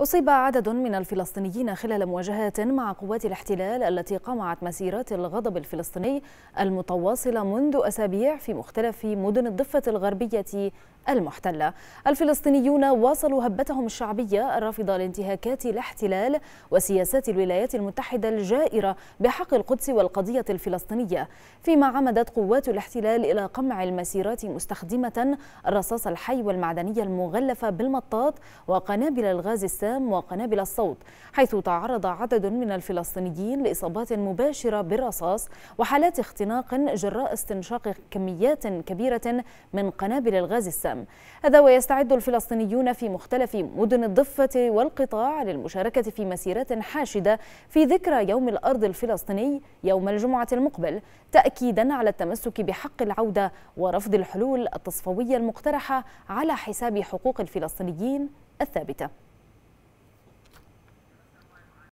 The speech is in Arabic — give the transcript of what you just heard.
أصيب عدد من الفلسطينيين خلال مواجهات مع قوات الاحتلال التي قمعت مسيرات الغضب الفلسطيني المتواصلة منذ أسابيع في مختلف مدن الضفة الغربية المحتلة الفلسطينيون واصلوا هبتهم الشعبية الرافضة لانتهاكات الاحتلال وسياسات الولايات المتحدة الجائرة بحق القدس والقضية الفلسطينية فيما عمدت قوات الاحتلال إلى قمع المسيرات مستخدمة الرصاص الحي والمعدنية المغلفة بالمطاط وقنابل الغاز السابق الأجسام وقنابل الصوت حيث تعرض عدد من الفلسطينيين لإصابات مباشرة بالرصاص وحالات اختناق جراء استنشاق كميات كبيرة من قنابل الغاز السام هذا ويستعد الفلسطينيون في مختلف مدن الضفة والقطاع للمشاركة في مسيرات حاشدة في ذكرى يوم الأرض الفلسطيني يوم الجمعة المقبل تأكيدا على التمسك بحق العودة ورفض الحلول التصفوية المقترحة على حساب حقوق الفلسطينيين الثابته